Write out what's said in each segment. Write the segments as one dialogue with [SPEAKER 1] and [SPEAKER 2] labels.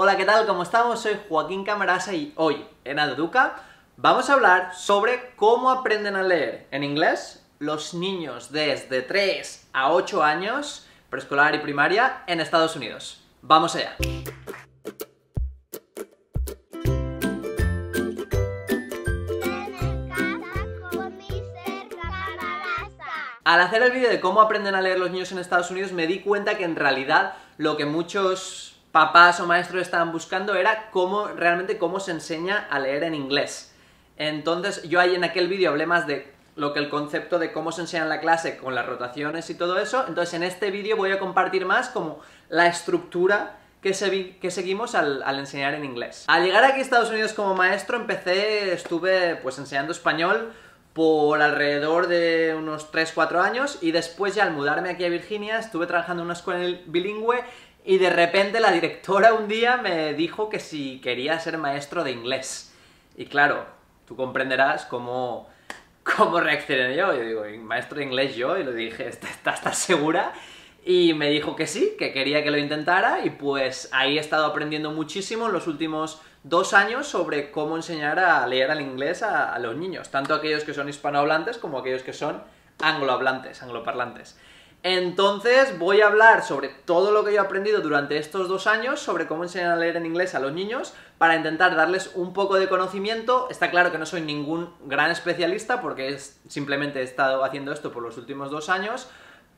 [SPEAKER 1] Hola, ¿qué tal? ¿Cómo estamos? Soy Joaquín Camarasa y hoy en Aduca vamos a hablar sobre cómo aprenden a leer en inglés los niños desde 3 a 8 años, preescolar y primaria, en Estados Unidos. ¡Vamos allá! Al hacer el vídeo de cómo aprenden a leer los niños en Estados Unidos me di cuenta que en realidad lo que muchos papás o maestros estaban buscando era cómo realmente cómo se enseña a leer en inglés. Entonces yo ahí en aquel vídeo hablé más de lo que el concepto de cómo se enseña en la clase con las rotaciones y todo eso. Entonces en este vídeo voy a compartir más como la estructura que, que seguimos al, enseñar en inglés. Al llegar aquí a Estados Unidos como maestro empecé, estuve pues enseñando español por alrededor de unos 3-4 años y después ya al mudarme aquí a Virginia estuve trabajando en una escuela bilingüe y de repente la directora un día me dijo que si quería ser maestro de inglés. Y claro, tú comprenderás cómo, cómo reaccioné yo. Yo digo, maestro de inglés yo, y le dije, este, ¿estás, segura? Y me dijo que sí, que quería que lo intentara, y pues ahí he estado aprendiendo muchísimo en los últimos dos años sobre cómo enseñar a leer al inglés a, a los niños, tanto aquellos que son hispanohablantes como aquellos que son anglohablantes, angloparlantes. Entonces voy a hablar sobre todo lo que yo he aprendido durante estos dos años, sobre cómo enseñar a leer en inglés a los niños, para intentar darles un poco de conocimiento. Está claro que no soy ningún gran especialista porque simplemente he estado haciendo esto por los últimos dos años,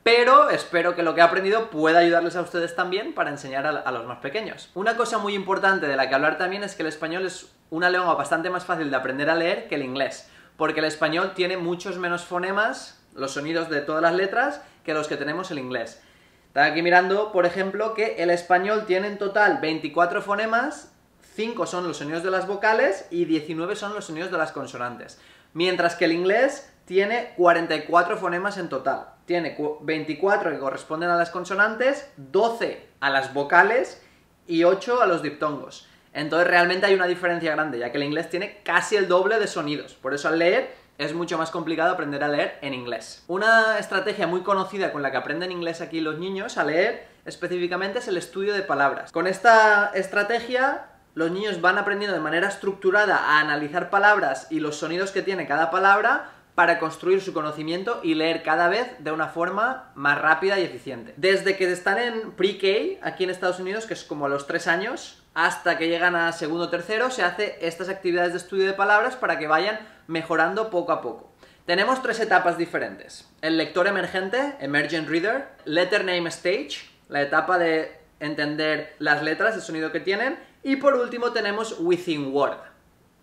[SPEAKER 1] pero espero que lo que he aprendido pueda ayudarles a ustedes también para enseñar a, los más pequeños. Una cosa muy importante de la que hablar también es que el español es una lengua bastante más fácil de aprender a leer que el inglés, porque el español tiene muchos menos fonemas, los sonidos de todas las letras, que los que tenemos el inglés. Están aquí mirando, por ejemplo, que el español tiene en total 24 fonemas, 5 son los sonidos de las vocales y 19 son los sonidos de las consonantes. Mientras que el inglés tiene 44 fonemas en total. Tiene 24 que corresponden a las consonantes, 12 a las vocales y 8 a los diptongos. Entonces realmente hay una diferencia grande, ya que el inglés tiene casi el doble de sonidos. Por eso al leer es mucho más complicado aprender a leer en inglés. Una estrategia muy conocida con la que aprenden inglés aquí los niños a leer específicamente es el estudio de palabras. Con esta estrategia los niños van aprendiendo de manera estructurada a analizar palabras y los sonidos que tiene cada palabra para construir su conocimiento y leer cada vez de una forma más rápida y eficiente. Desde que están en pre-K, aquí en Estados Unidos, que es como los tres años, hasta que llegan a segundo o tercero, se hace estas actividades de estudio de palabras para que vayan mejorando poco a poco. Tenemos tres etapas diferentes. El lector emergente, Emergent Reader, Letter Name Stage, la etapa de entender las letras, el sonido que tienen, y por último tenemos Within Word,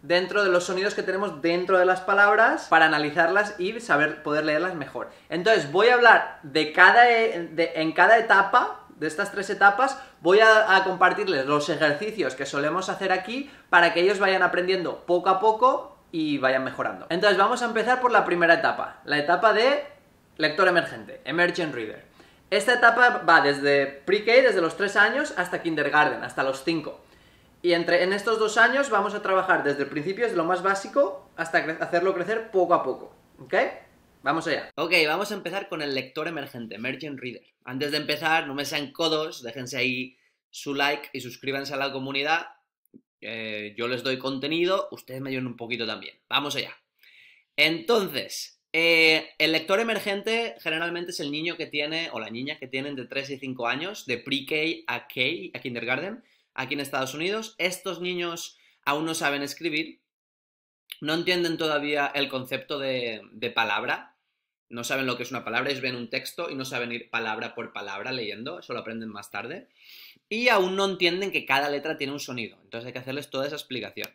[SPEAKER 1] dentro de los sonidos que tenemos dentro de las palabras para analizarlas y saber poder leerlas mejor. Entonces voy a hablar de cada, e, en cada etapa de estas tres etapas, voy a, a, compartirles los ejercicios que solemos hacer aquí para que ellos vayan aprendiendo poco a poco y vayan mejorando. Entonces vamos a empezar por la primera etapa, la etapa de lector emergente, emergent reader. Esta etapa va desde pre-K, desde los 3 años, hasta kindergarten, hasta los 5. Y entre, en estos dos años vamos a trabajar desde el principio, desde lo más básico, hasta hacerlo crecer poco a poco. ¿Ok? Vamos allá. Ok, vamos a empezar con el lector emergente, Emergent Reader. Antes de empezar, no me sean codos, déjense ahí su like y suscríbanse a la comunidad eh, yo les doy contenido, ustedes me ayudan un poquito también. Vamos allá. Entonces, eh, el lector emergente generalmente es el niño que tiene, o la niña que tienen de 3 y 5 años, de pre-K a K, a kindergarten, aquí en Estados Unidos. Estos niños aún no saben escribir, no entienden todavía el concepto de palabra, no saben lo que es una palabra, es ven un texto y no saben ir palabra por palabra leyendo, eso lo aprenden más tarde. Y aún no entienden que cada letra tiene un sonido, entonces hay que hacerles toda esa explicación.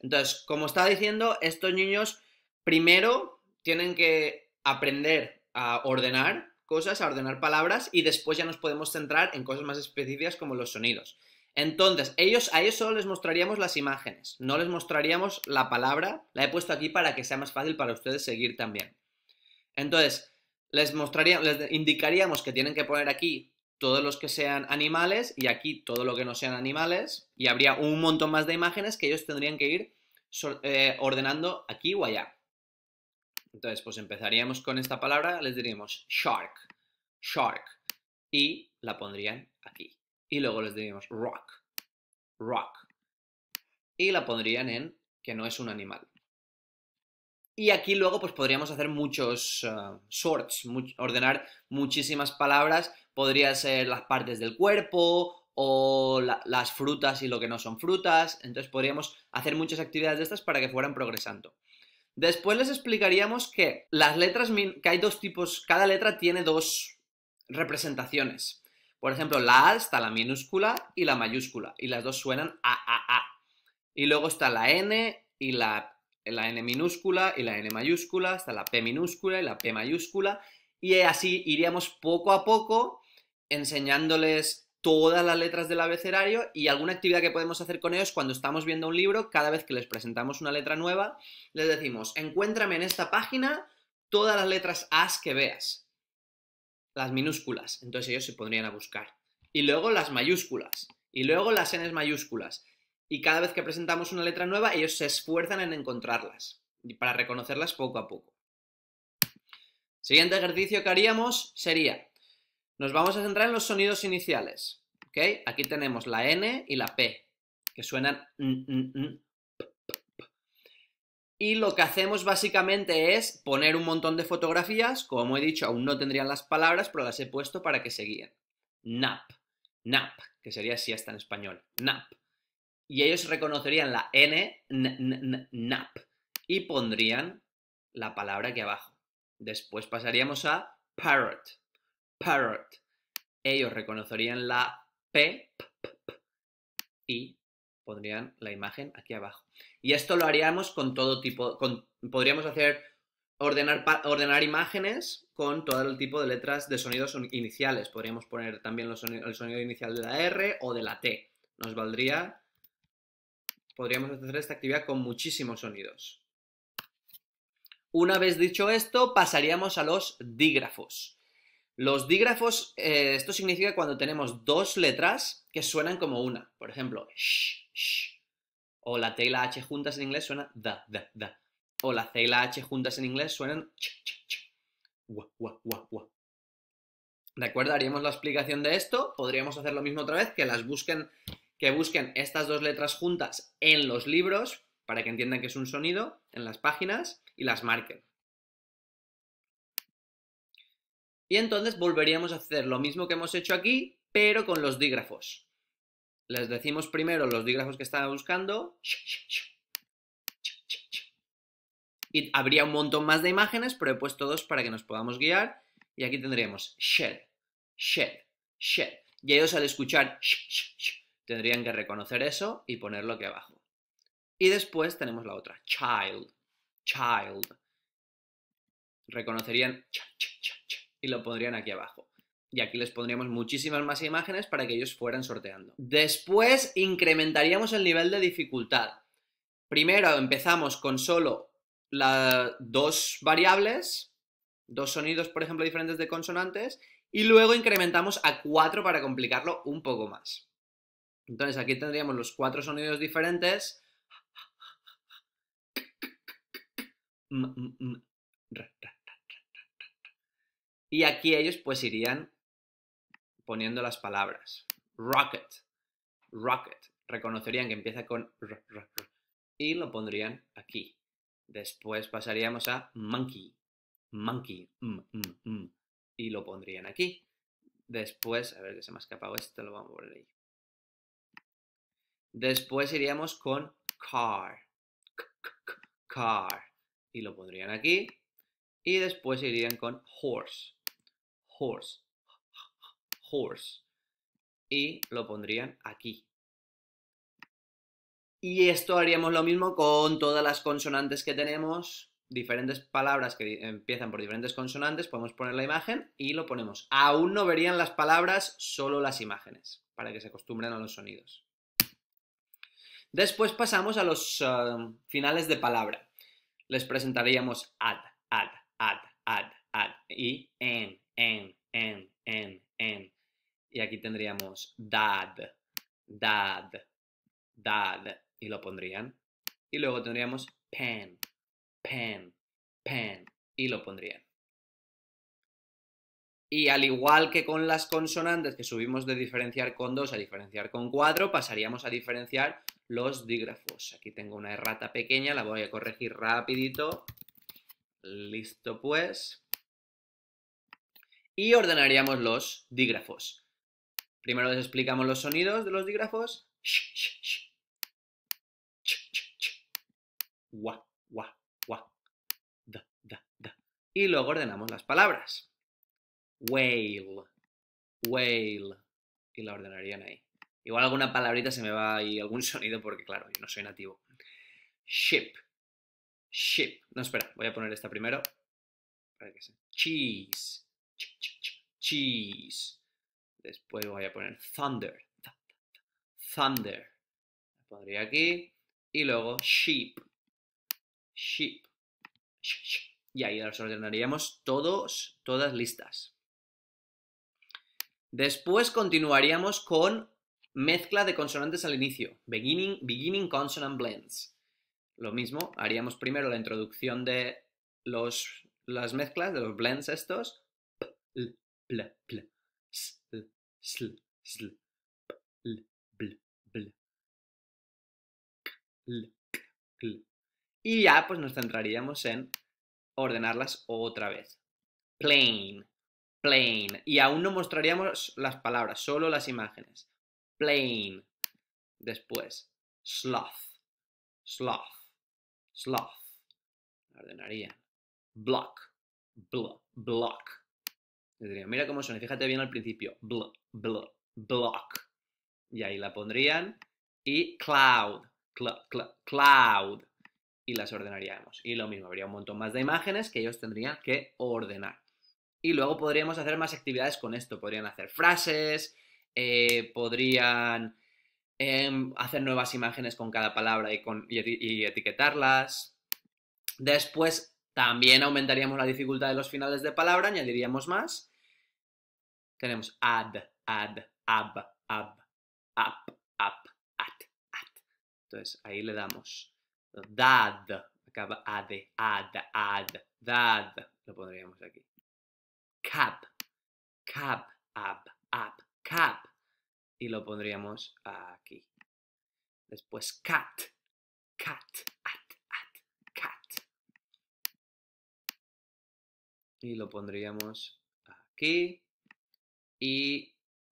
[SPEAKER 1] Entonces, como estaba diciendo, estos niños primero tienen que aprender a ordenar cosas, a ordenar palabras y después ya nos podemos centrar en cosas más específicas como los sonidos. Entonces, ellos, a ellos solo les mostraríamos las imágenes, no les mostraríamos la palabra. La he puesto aquí para que sea más fácil para ustedes seguir también. Entonces, les, mostraría, les indicaríamos que tienen que poner aquí todos los que sean animales y aquí todo lo que no sean animales y habría un montón más de imágenes que ellos tendrían que ir eh, ordenando aquí o allá. Entonces, pues empezaríamos con esta palabra, les diríamos shark, shark y la pondrían aquí. Y luego les diríamos rock, rock y la pondrían en que no es un animal. Y aquí luego pues podríamos hacer muchos eh, sorts, ordenar muchísimas palabras. Podría ser las partes del cuerpo o las frutas y lo que no son frutas. Entonces podríamos hacer muchas actividades de estas para que fueran progresando. Después les explicaríamos que las letras, que hay dos tipos, cada letra tiene dos representaciones. Por ejemplo, la A está la minúscula y la mayúscula, y las dos suenan a, a, a. Y luego está la N y la la N minúscula y la N mayúscula, hasta la P minúscula y la P mayúscula, y así iríamos poco a poco enseñándoles todas las letras del abecedario y alguna actividad que podemos hacer con ellos cuando estamos viendo un libro, cada vez que les presentamos una letra nueva, les decimos, encuéntrame en esta página todas las letras A que veas, las minúsculas, entonces ellos se pondrían a buscar. Y luego las mayúsculas, y luego las N mayúsculas. Y cada vez que presentamos una letra nueva, ellos se esfuerzan en encontrarlas y para reconocerlas poco a poco. Siguiente ejercicio que haríamos sería, nos vamos a centrar en los sonidos iniciales. ¿ok? Aquí tenemos la N y la P, que suenan... Y lo que hacemos básicamente es poner un montón de fotografías, como he dicho, aún no tendrían las palabras, pero las he puesto para que se guíen. Nap, nap, que sería siesta en español. Nap y ellos reconocerían la N, NAP, y pondrían la palabra aquí abajo. Después pasaríamos a parrot, parrot. Ellos reconocerían la P, p, p y pondrían la imagen aquí abajo. Y esto lo haríamos con todo tipo, podríamos hacer ordenar, ordenar imágenes con todo el tipo de letras de sonidos iniciales. Podríamos poner también el sonido inicial de la R o de la T. Nos valdría podríamos hacer esta actividad con muchísimos sonidos. Una vez dicho esto, pasaríamos a los dígrafos. Los dígrafos, eh, esto significa cuando tenemos dos letras que suenan como una. Por ejemplo, sh, shh. O la T y la H juntas en inglés suena
[SPEAKER 2] da, da, da.
[SPEAKER 1] O la C y la H juntas en inglés suenan ch, ch, ch.
[SPEAKER 2] Wa, wa,
[SPEAKER 1] ¿De acuerdo? Haríamos la explicación de esto. Podríamos hacer lo mismo otra vez, que las busquen que busquen estas dos letras juntas en los libros para que entiendan que es un sonido, en las páginas y las marquen. Y entonces volveríamos a hacer lo mismo que hemos hecho aquí, pero con los dígrafos. Les decimos primero los dígrafos que estaba buscando. Y habría un montón más de imágenes, pero he puesto dos para que nos podamos guiar. Y aquí tendríamos shed, shed, shed. Y ellos al escuchar Tendrían que reconocer eso y ponerlo aquí abajo. Y después tenemos la otra, child, child. Reconocerían y lo pondrían aquí abajo. Y aquí les pondríamos muchísimas más imágenes para que ellos fueran sorteando. Después incrementaríamos el nivel de dificultad. Primero empezamos con solo dos variables, dos sonidos, por ejemplo, diferentes de consonantes, y luego incrementamos a cuatro para complicarlo un poco más. Entonces aquí tendríamos los cuatro sonidos diferentes. Y aquí ellos pues irían poniendo las palabras. Rocket, rocket. Reconocerían que empieza con y lo pondrían aquí. Después pasaríamos a monkey, monkey,
[SPEAKER 2] mm, mm, mm.
[SPEAKER 1] y lo pondrían aquí. Después, a ver que se me ha escapado esto, lo vamos a poner ahí. Después iríamos con car. car. Y lo pondrían aquí. Y después irían con horse. Horse. Horse. Y lo pondrían aquí. Y esto haríamos lo mismo con todas las consonantes que tenemos, diferentes palabras que empiezan por diferentes consonantes, podemos poner la imagen y lo ponemos. Aún no verían las palabras, solo las imágenes, para que se acostumbren a los sonidos. Después pasamos a los um, finales de palabra. Les presentaríamos ad, ad, ad, ad, ad y en, en, en, en, en. Y aquí tendríamos dad, dad,
[SPEAKER 2] dad y lo pondrían. Y luego tendríamos pen, pen, pen y lo pondrían.
[SPEAKER 1] Y al igual que con las consonantes que subimos de diferenciar con 2 a diferenciar con 4, pasaríamos a diferenciar los dígrafos. Aquí tengo una errata pequeña, la voy a corregir rapidito. Listo pues. Y ordenaríamos los dígrafos. Primero les explicamos los sonidos de los dígrafos.
[SPEAKER 2] Y luego ordenamos las palabras.
[SPEAKER 1] Whale, whale. Y la ordenarían ahí. Igual alguna palabrita se me va y algún sonido porque, claro, yo no soy nativo. Ship. Ship. No, espera, voy a poner esta primero. Cheese. Cheese. Después voy a poner thunder. Thunder. Pondría aquí. Y luego sheep. Sheep. Y ahí las ordenaríamos todos, todas listas. Después continuaríamos con Mezcla de consonantes al inicio. Beginning, consonant blends. Lo mismo, haríamos primero la introducción de los, las mezclas, de los blends estos.
[SPEAKER 2] Y ya pues nos
[SPEAKER 1] centraríamos en ordenarlas otra vez. Plain, plain. Y aún no mostraríamos las palabras, solo las imágenes plane,
[SPEAKER 2] Después, sloth, sloth, sloth. ordenarían, Block, bl, block. mira
[SPEAKER 1] cómo suena, fíjate bien al principio. Bl, bl, block. Y ahí la pondrían. Y cloud, cloud. Y las ordenaríamos. Y lo mismo, habría un montón más de imágenes que ellos tendrían que ordenar. Y luego podríamos hacer más actividades con esto. Podrían hacer frases, eh, podrían em, hacer nuevas imágenes con cada palabra y, etiquetarlas. Después también aumentaríamos la dificultad de los finales de palabra, añadiríamos más.
[SPEAKER 2] Tenemos add, add, ab, ab, up, up, at, at. Entonces ahí le damos dad, acaba ad, ad, ad, dad, lo pondríamos aquí. Cap, cap, ab, ab, cap y lo pondríamos aquí. Después cat, cat, at, at, cat. Y lo pondríamos aquí. Y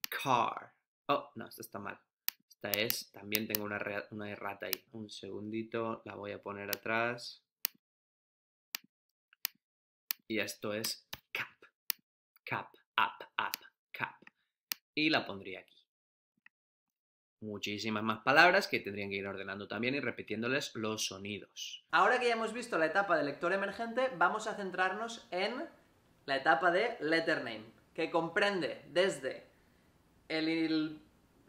[SPEAKER 2] car. Oh, no, esto está mal. Esta es,
[SPEAKER 1] también tengo una, una errata ahí. Un segundito, la voy a poner atrás.
[SPEAKER 2] Y esto es cap, cap, up, up, cap y la pondría aquí. Muchísimas
[SPEAKER 1] más palabras que tendrían que ir ordenando también y repitiéndoles los sonidos. Ahora que ya hemos visto la etapa de lector emergente, vamos a centrarnos en la etapa de letter name, que comprende desde el,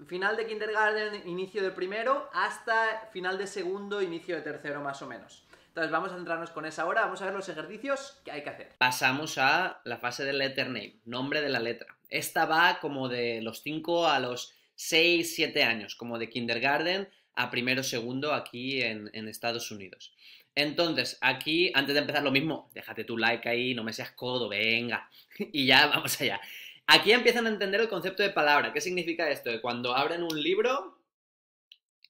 [SPEAKER 1] final de kindergarten, inicio de primero, hasta final de segundo, inicio de tercero más o menos. Entonces vamos a centrarnos con esa hora, vamos a ver los ejercicios que hay que hacer. Pasamos a la fase de letter name, nombre de la letra. Esta va como de los 5 a los 6, 7 años, como de kindergarten a primero, segundo aquí en, Estados Unidos. Entonces, aquí, antes de empezar lo mismo, déjate tu like ahí, no me seas codo, venga. Y ya, vamos allá. Aquí empiezan a entender el concepto de palabra. ¿Qué significa esto? cuando abren un libro,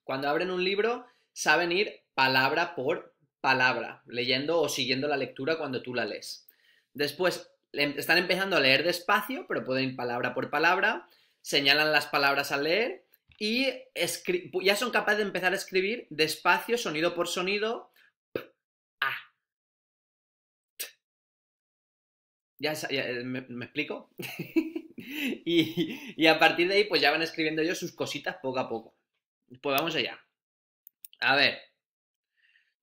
[SPEAKER 1] cuando abren un libro, saben ir palabra por palabra, leyendo o siguiendo la lectura cuando tú la lees. Después, Em, están empezando a leer despacio, pero pueden ir palabra por palabra, señalan las palabras al leer y ya son capaces de empezar a escribir despacio, sonido por sonido. Ah. Ya, eh, me, explico. y, y a partir de ahí, pues ya van escribiendo ellos sus cositas poco a poco. Pues vamos allá. A ver.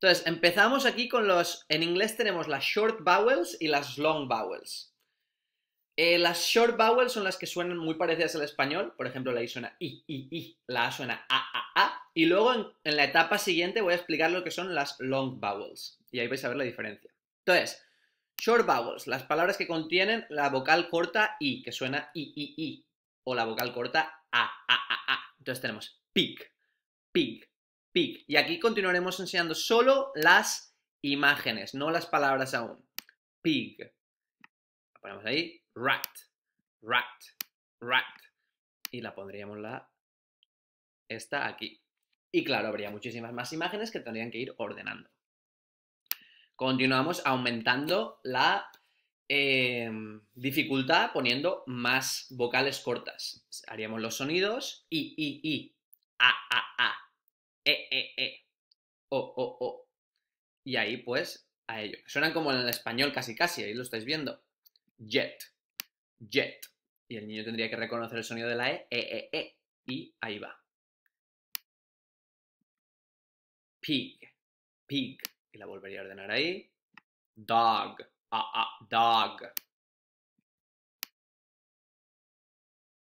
[SPEAKER 1] Entonces, empezamos aquí con los, en inglés tenemos las short vowels y las long vowels. Eh, las short vowels son las que suenan muy parecidas al español, por ejemplo, la I suena I, I, I, la A suena A, A, A, y luego en, en la etapa siguiente voy a explicar lo que son las long vowels, y ahí vais a ver la diferencia. Entonces, short vowels, las palabras que contienen la vocal corta I, que suena I, I, I, o la vocal corta A, A, A, A. Entonces tenemos pig, pig, Pig. Y aquí continuaremos enseñando solo las imágenes,
[SPEAKER 2] no las palabras aún. Pig. La ponemos ahí. Rat. Rat. Rat. Y la pondríamos la... Esta aquí. Y claro, habría muchísimas más imágenes que tendrían que ir ordenando.
[SPEAKER 1] Continuamos aumentando la em, dificultad poniendo más vocales cortas. Haríamos los sonidos i, i, i, a, a,
[SPEAKER 2] a, e, E, E,
[SPEAKER 1] O, Y ahí, pues, a ello. Suenan como en el español casi casi, ahí lo estáis viendo. Jet, jet.
[SPEAKER 2] Y el niño tendría que reconocer el sonido de la E, E, E, E. Y ahí va. Pig, pig. Y la volvería a ordenar ahí. Dog, a, ah, ah, dog.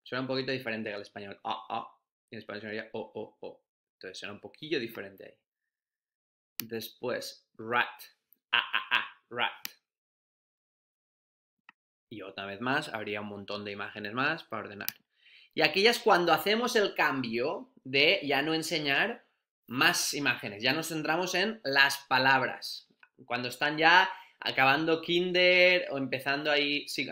[SPEAKER 2] Suena un poquito diferente al español. A, ah, ah. Y en español sería o, o, o. Será un poquillo diferente ahí. Después, rat. A, a, a, rat. Y otra vez más, habría un montón
[SPEAKER 1] de imágenes más para ordenar. Y aquí ya es cuando hacemos el cambio de ya no enseñar más imágenes, ya nos centramos en las palabras. Cuando están ya acabando kinder o empezando ahí, sí,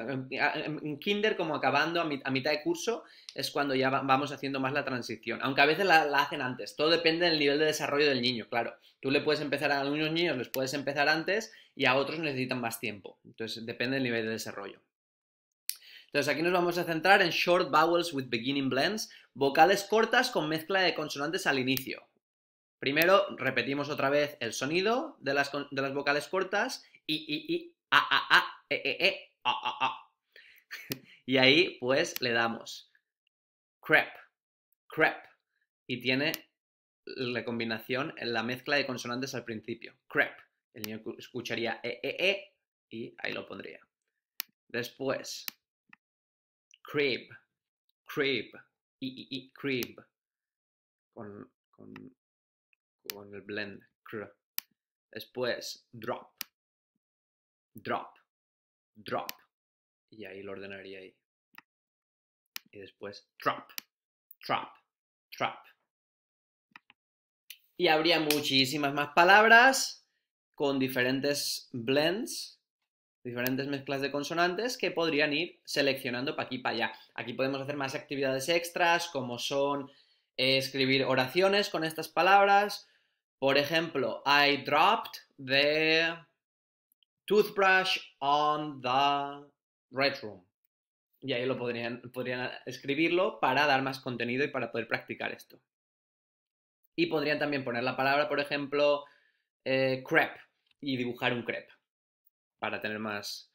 [SPEAKER 1] kinder como acabando a, mitad de curso es cuando ya vamos haciendo más la transición, aunque a veces la, hacen antes, todo depende del nivel de desarrollo del niño, claro, tú le puedes empezar a algunos niños, les puedes empezar antes y a otros necesitan más tiempo, entonces depende del nivel de desarrollo. Entonces aquí nos vamos a centrar en short vowels with beginning blends, vocales cortas con mezcla de consonantes al inicio. Primero repetimos otra vez el sonido de las vocales
[SPEAKER 2] cortas a, a, a, e, e, e, a, a, a.
[SPEAKER 1] y ahí, pues, le damos crep, crep, y tiene la combinación, la mezcla de consonantes al principio, crep. El niño
[SPEAKER 2] escucharía e, e, e, y ahí lo pondría. Después, Creep Creep i, i, i, con, con, con el blend, cr. Después, drop, drop, drop. Y ahí lo ordenaría ahí. Y después trap, trap, trap. Y habría muchísimas más palabras con diferentes
[SPEAKER 1] blends, diferentes mezclas de consonantes que podrían ir seleccionando para aquí para allá. Aquí podemos hacer más actividades extras, como son eh, escribir oraciones con estas palabras. Por ejemplo, I dropped the Toothbrush on the Red Room. Y ahí lo podrían, escribirlo para dar más contenido y para poder practicar esto. Y podrían también poner la palabra, por ejemplo, eh, crep, y dibujar un crepe para tener más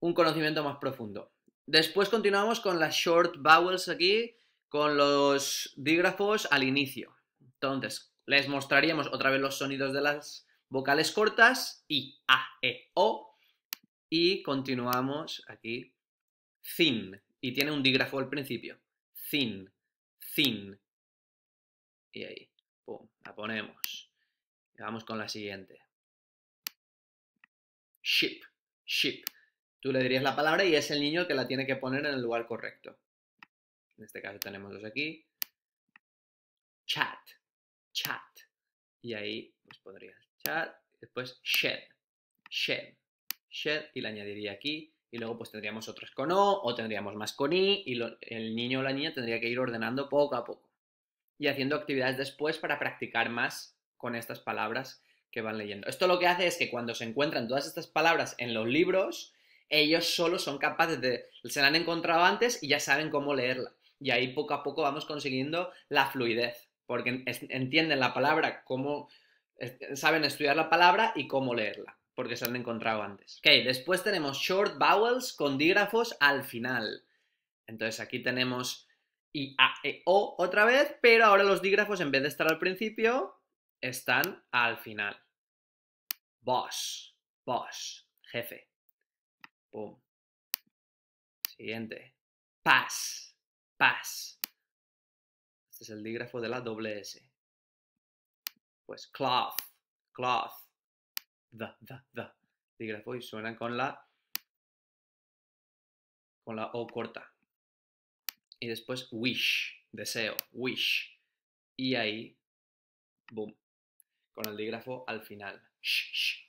[SPEAKER 1] un conocimiento más profundo. Después continuamos con las short vowels aquí, con los dígrafos al inicio. Entonces, les mostraríamos otra vez los sonidos de las vocales cortas, I, A, E, O. Y continuamos aquí, thin, y tiene un dígrafo al principio. Thin, thin.
[SPEAKER 2] Y ahí, pum, la ponemos. Y vamos con la siguiente. Ship, ship. Tú le dirías la palabra y es el niño que la tiene que poner en el lugar correcto. En este caso tenemos dos aquí. Chat, chat. Y ahí nos pues, podrías después shed,
[SPEAKER 1] shed, shed, y la añadiría aquí, y luego pues tendríamos otros con O, o tendríamos más con I, y el niño o la niña tendría que ir ordenando poco a poco. Y haciendo actividades después para practicar más con estas palabras que van leyendo. Esto lo que hace es que cuando se encuentran todas estas palabras en los libros, ellos solo son capaces de... se la han encontrado antes y ya saben cómo leerla. Y ahí poco a poco vamos consiguiendo la fluidez, porque entienden la palabra, como saben estudiar la palabra y cómo leerla, porque se han encontrado antes. Ok, después tenemos short vowels con dígrafos al final. Entonces aquí tenemos I, A, E, O otra vez, pero ahora los dígrafos en vez de estar al principio, están al final.
[SPEAKER 2] Boss, boss, jefe. Boom. Siguiente. Pass, pass. Este es el dígrafo de la doble S pues cloth, cloth, the, the, the, dígrafo y suenan con la, con la O corta. Y después wish, deseo, wish.
[SPEAKER 1] Y ahí, boom, con el dígrafo al final. Sh,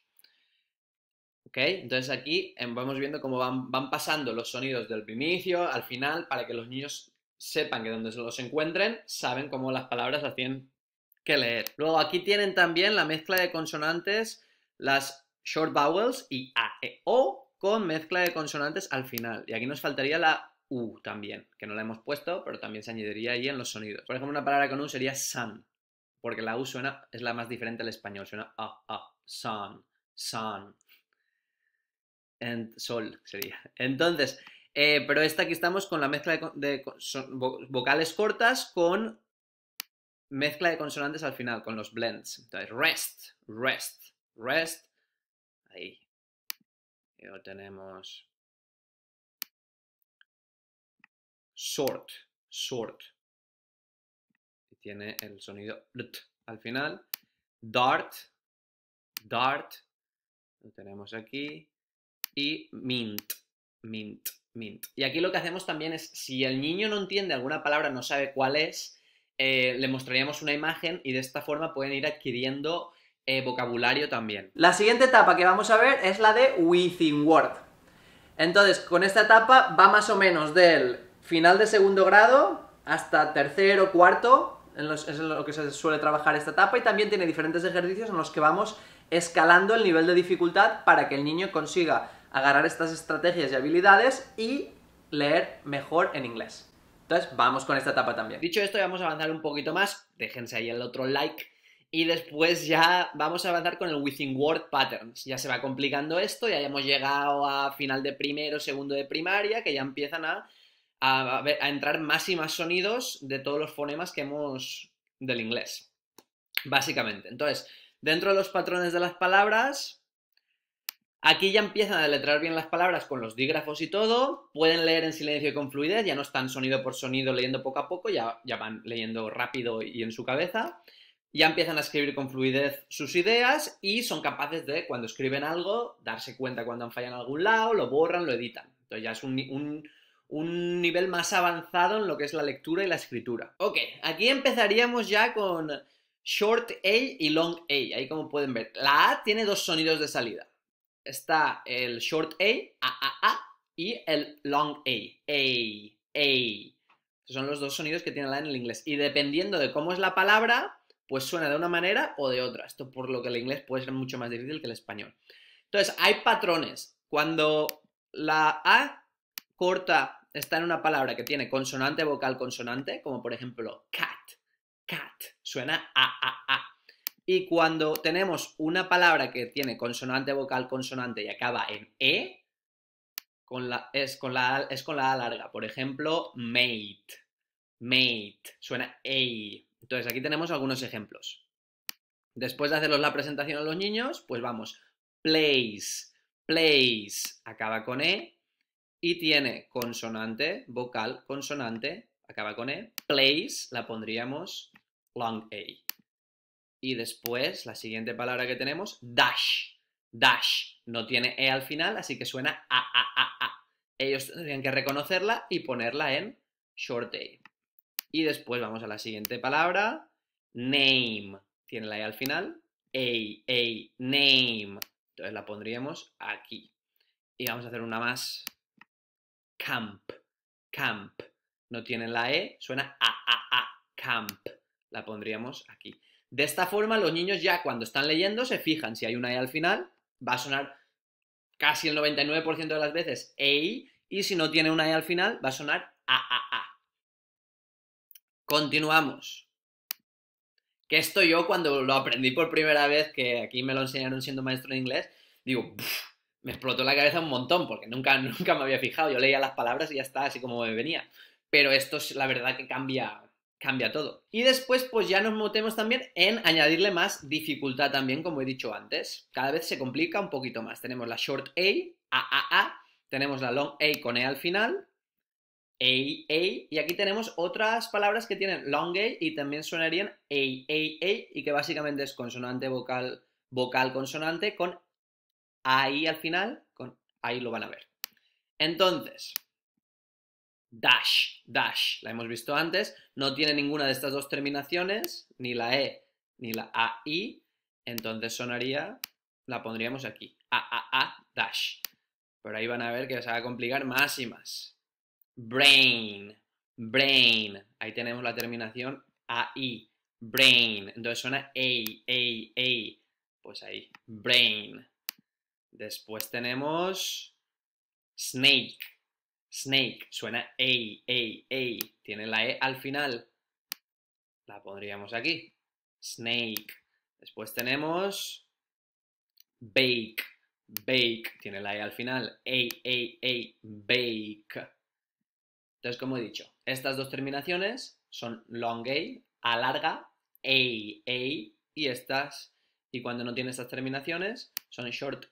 [SPEAKER 1] ¿Ok? Entonces aquí em, vamos viendo cómo van, pasando los sonidos del inicio al final para que los niños sepan que donde se los encuentren, saben cómo las palabras las leer. Luego aquí tienen también la mezcla de consonantes, las short vowels y A, E, O con mezcla de consonantes al final. Y aquí nos faltaría la U también, que no la hemos puesto, pero también se añadiría ahí en los sonidos. Por ejemplo, una palabra con U sería sun, porque la U suena, es la más diferente al español, suena A, A, sun, sun. And sol sería. Entonces, eh, pero esta aquí estamos con la mezcla de vocales cortas con
[SPEAKER 2] mezcla de consonantes al final, con los blends. Entonces, rest, rest, rest. Ahí. Y lo tenemos. Sort, sort. Y tiene el sonido lt al final. Dart, dart.
[SPEAKER 1] Lo tenemos aquí. Y mint, mint, mint. Y aquí lo que hacemos también es, si el niño no entiende alguna palabra, no sabe cuál es, eh, le mostraríamos una imagen y de esta forma pueden ir adquiriendo eh, vocabulario también. La siguiente etapa que vamos a ver es la de Within Word. Entonces, con esta etapa va más o menos del final de segundo grado hasta tercero, cuarto, es lo que se suele trabajar esta etapa y también tiene diferentes ejercicios en los que vamos escalando el nivel de dificultad para que el niño consiga agarrar estas estrategias y habilidades y leer mejor en inglés. Entonces, vamos con esta etapa también. Dicho esto, vamos a avanzar un poquito más. Déjense ahí el otro like. Y después ya vamos a avanzar con el Within Word Patterns. Ya se va complicando esto, ya hemos llegado a final de primero, segundo de primaria, que ya empiezan a, a entrar más y más sonidos de todos los fonemas que hemos del inglés. Básicamente. Entonces, dentro de los patrones de las palabras, Aquí ya empiezan a letrar bien las palabras con los dígrafos y todo, pueden leer en silencio y con fluidez, ya no están sonido por sonido leyendo poco a poco, ya, van leyendo rápido y en su cabeza, ya empiezan a escribir con fluidez sus ideas y son capaces de, cuando escriben algo, darse cuenta cuando han fallado en algún lado, lo borran, lo editan. Entonces ya es un, un nivel más avanzado en lo que es la lectura y la escritura. Ok, aquí empezaríamos ya con short A y long A, ahí como pueden ver. La A tiene dos sonidos de salida está el short A, A, A, A, y el long A, A, A. Son los dos sonidos que tiene la en el inglés. Y dependiendo de cómo es la palabra, pues suena de una manera o de otra. Esto por lo que el inglés puede ser mucho más difícil que el español. Entonces, hay patrones. Cuando la A corta está en una palabra que tiene consonante, vocal, consonante, como por ejemplo cat, cat, suena a, a, a, y cuando tenemos una palabra que tiene consonante, vocal, consonante y acaba en E, con la, es, con la, A larga. Por ejemplo, mate. Mate. Suena A. Entonces aquí tenemos algunos ejemplos. Después de hacerlos la presentación a los niños, pues vamos. Place. Place. Acaba con E. Y tiene consonante, vocal, consonante. Acaba con E. Place. La pondríamos long A. Y después, la siguiente palabra que tenemos, dash. Dash. No tiene E al final, así que suena a, a, a, a. Ellos tendrían que reconocerla y ponerla en short A. Y después vamos a la siguiente palabra, name. Tiene la E al final. A, A, name. Entonces la pondríamos aquí. Y vamos a hacer una más. Camp. Camp. No tiene la E, suena a, a, a. Camp. La pondríamos aquí. De esta forma, los niños ya cuando están leyendo se fijan si hay una E al final, va a sonar casi el 99% de las veces EI, y si no tiene una E al final, va a sonar AAA. Continuamos. Que esto yo cuando lo aprendí por primera vez, que aquí me lo enseñaron siendo maestro de inglés, digo, me explotó la cabeza un montón, porque nunca, nunca me había fijado. Yo leía las palabras y ya está, así como me venía. Pero esto es la verdad que cambia, cambia todo. Y después, pues ya nos metemos también en añadirle más dificultad también, como he dicho antes. Cada vez se complica un poquito más. Tenemos la short A, A, A, A. tenemos la long A con E al final, A, A, y aquí tenemos otras palabras que tienen long A y también sonarían A, A, A, y que básicamente es consonante, vocal, vocal, consonante, con I al final, con ahí lo van a ver. Entonces, dash, dash, la hemos visto antes, no tiene ninguna de estas dos terminaciones, ni la E ni la AI, entonces sonaría, la pondríamos aquí,
[SPEAKER 2] AAA
[SPEAKER 1] dash. Pero ahí van a ver que se va a complicar más y más. Brain, brain, ahí tenemos la terminación AI, brain, entonces suena a, EI, EI, pues ahí, brain. Después tenemos snake, Snake suena EI, EI, EI. Tiene la E al final. La pondríamos aquí. Snake. Después tenemos bake, bake, tiene la E al final, A, A, A, bake. Entonces, como he dicho, estas dos terminaciones son long a alarga, A, A. y estas, y cuando no tiene estas terminaciones, son short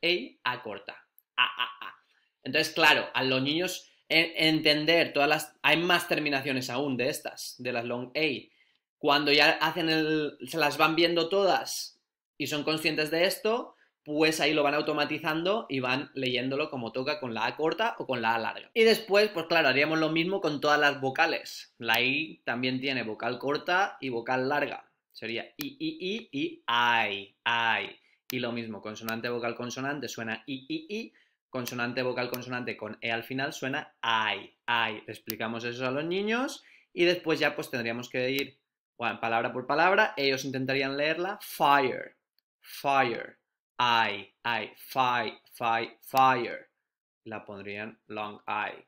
[SPEAKER 1] a, corta a, a, a. Entonces, claro, a los niños entender todas las... Hay más terminaciones aún de estas, de las long A. Cuando ya hacen el... se las van viendo todas y son conscientes de esto, pues ahí lo van automatizando y van leyéndolo como toca con la A corta o con la A larga. Y después, pues claro, haríamos lo mismo con todas las vocales. La I también tiene vocal corta y vocal larga. Sería I, I, I y I, I. Y lo mismo, consonante, vocal, consonante, suena I, I, I consonante, vocal, consonante con E al final suena ay, ay. Le explicamos eso a los niños y después ya pues tendríamos que ir palabra por palabra. Ellos intentarían leerla fire, fire, ay, ay,
[SPEAKER 2] fire fire fire. La pondrían long I.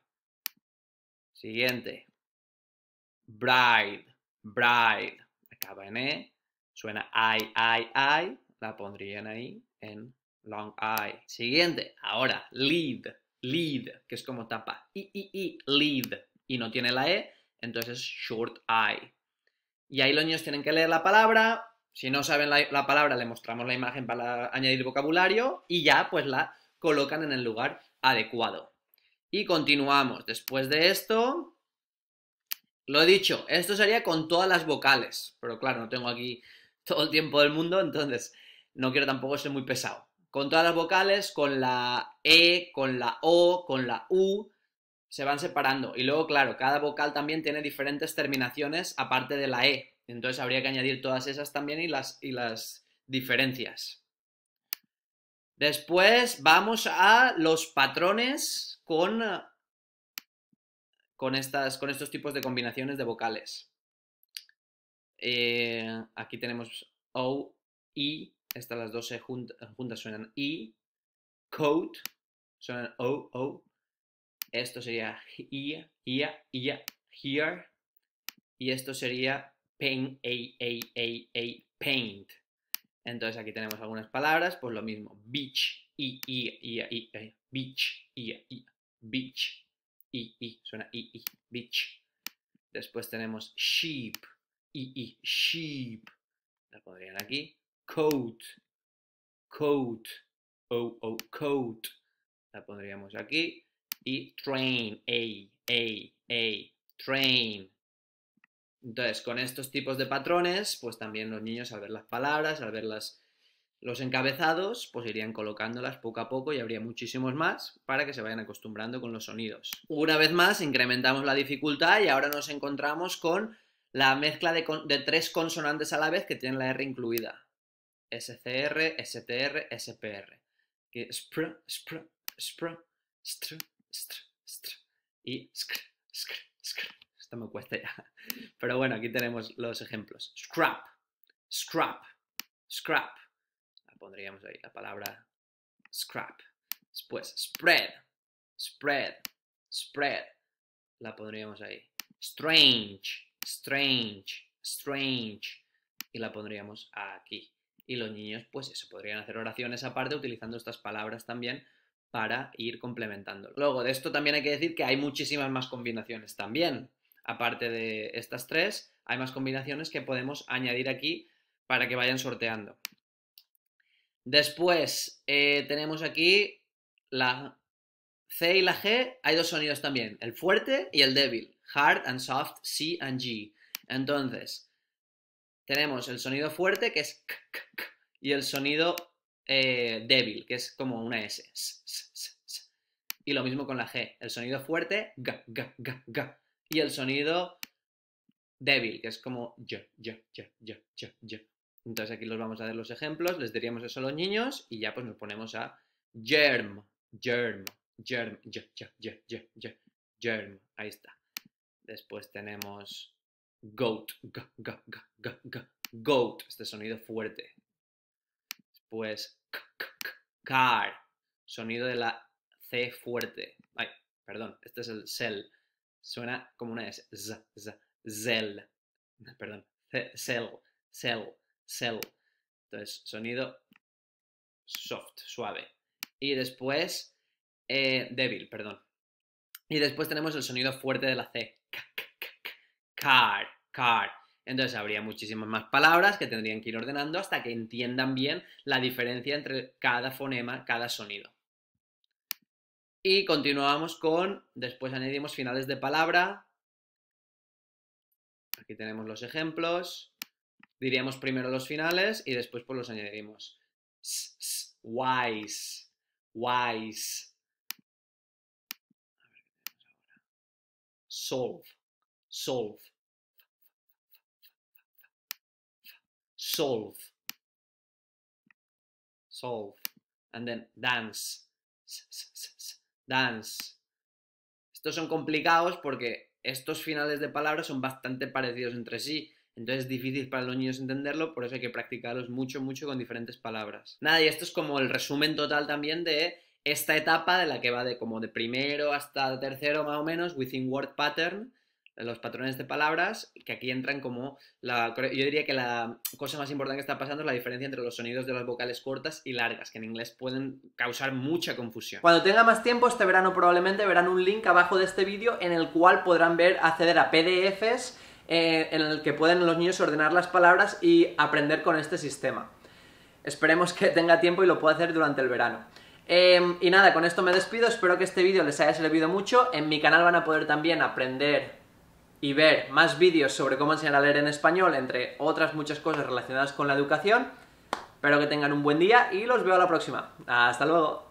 [SPEAKER 2] Siguiente. Bride, bride. Acaba en
[SPEAKER 1] E. Suena I, I, I. La pondrían ahí en long I. Siguiente, ahora, lead, lead, que es como tapa, i, i, i, lead, y no tiene la E, entonces short I. Y ahí los niños tienen que leer la palabra, si no saben la, la palabra le mostramos la imagen para añadir vocabulario y ya pues la colocan en el lugar adecuado. Y continuamos, después de esto, lo he dicho, esto sería con todas las vocales, pero claro, no tengo aquí todo el tiempo del mundo, entonces no quiero tampoco ser muy pesado con todas las vocales, con la E, con la O, con la U, se van separando. Y luego, claro, cada vocal también tiene diferentes terminaciones aparte de la E. Entonces habría que añadir todas esas también y las, y las diferencias. Después vamos a los patrones con, con, estas, con estos tipos de combinaciones de vocales. Eh, aquí tenemos O, I, estas las dos juntas suenan I. Coat suenan O, O. Esto sería IA, IA, IA, here. Y esto sería paint, A, A, A, A, paint. Entonces aquí tenemos algunas palabras, pues lo mismo. Beach, I, I, I, I, I eh, beach, I, I, beach, I, I, suena I, I, beach. Después tenemos sheep, I, I, sheep.
[SPEAKER 2] La pondrían aquí coat, coat, oh, oh, coat, la pondríamos aquí, y train, a, a,
[SPEAKER 1] a, train. Entonces, con estos tipos de patrones, pues también los niños al ver las palabras, al ver los encabezados, pues irían colocándolas poco a poco y habría muchísimos más para que se vayan acostumbrando con los sonidos. Una vez más, incrementamos la dificultad y ahora nos encontramos con la mezcla de, de tres consonantes a la vez que tiene la R incluida. SCR, STR, SPR. Que spr, spr, spr, str, str, Y scr, scr, scr. Esto me cuesta ya. Pero bueno, aquí tenemos los ejemplos. Scrap,
[SPEAKER 2] scrap, scrap. La pondríamos ahí la palabra scrap. Después, spread, spread, spread.
[SPEAKER 1] La pondríamos ahí. Strange, strange, strange. Y la pondríamos aquí y los niños pues eso, podrían hacer oraciones aparte utilizando estas palabras también para ir complementándolo. Luego, de esto también hay que decir que hay muchísimas más combinaciones también. Aparte de estas tres, hay más combinaciones que podemos añadir aquí para que vayan sorteando. Después, eh, tenemos aquí la C y la G. Hay dos sonidos también, el fuerte y el débil. Hard and soft, C and G. Entonces, tenemos el sonido fuerte, que es y el sonido eh, débil, que es como una S. Y lo mismo con la G. El sonido fuerte, g, Y el sonido débil, que es como yo, Entonces aquí los vamos a dar los ejemplos, les diríamos eso a los niños y ya pues nos ponemos a germ, germ, germ, germ. Ahí está. Después tenemos goat, ga, goat, este sonido fuerte. Después, car, sonido de la C fuerte. Ay, perdón, este es el cell.
[SPEAKER 2] Suena como una S. Z, z, zel. Perdón, cell, cell, cell. Entonces, sonido soft, suave.
[SPEAKER 1] Y después, eh, débil, perdón. Y después tenemos el sonido fuerte de la C card, card. Entonces habría muchísimas más palabras que tendrían que ir ordenando hasta que entiendan bien la diferencia entre cada fonema, cada sonido. Y continuamos con, después añadimos finales de palabra. Aquí tenemos los ejemplos. Diríamos primero los finales y después pues los añadimos. S -s wise,
[SPEAKER 2] wise. Solve, solve. solve, solve, and then dance, dance. Estos son complicados
[SPEAKER 1] porque estos finales de palabras son bastante parecidos entre sí. Entonces es difícil para los niños entenderlo, por eso hay que practicarlos mucho, mucho con diferentes palabras. Nada, y esto es como el resumen total también de esta etapa de la que va de como de primero hasta tercero más o menos, within word pattern, los patrones de palabras, que aquí entran como la, yo diría que la cosa más importante que está pasando es la diferencia entre los sonidos de las vocales cortas y largas, que en inglés pueden causar mucha confusión. Cuando tenga más tiempo, este verano probablemente verán un link abajo de este vídeo en el cual podrán ver acceder a PDFs eh, en el que pueden los niños ordenar las palabras y aprender con este sistema. Esperemos que tenga tiempo y lo pueda hacer durante el verano. Em, y nada, con esto me despido, espero que este vídeo les haya servido mucho. En mi canal van a poder también aprender y ver más vídeos sobre cómo enseñar a leer en español, entre otras muchas cosas
[SPEAKER 2] relacionadas con la educación. Espero que tengan un buen día y los veo a la próxima. Hasta luego.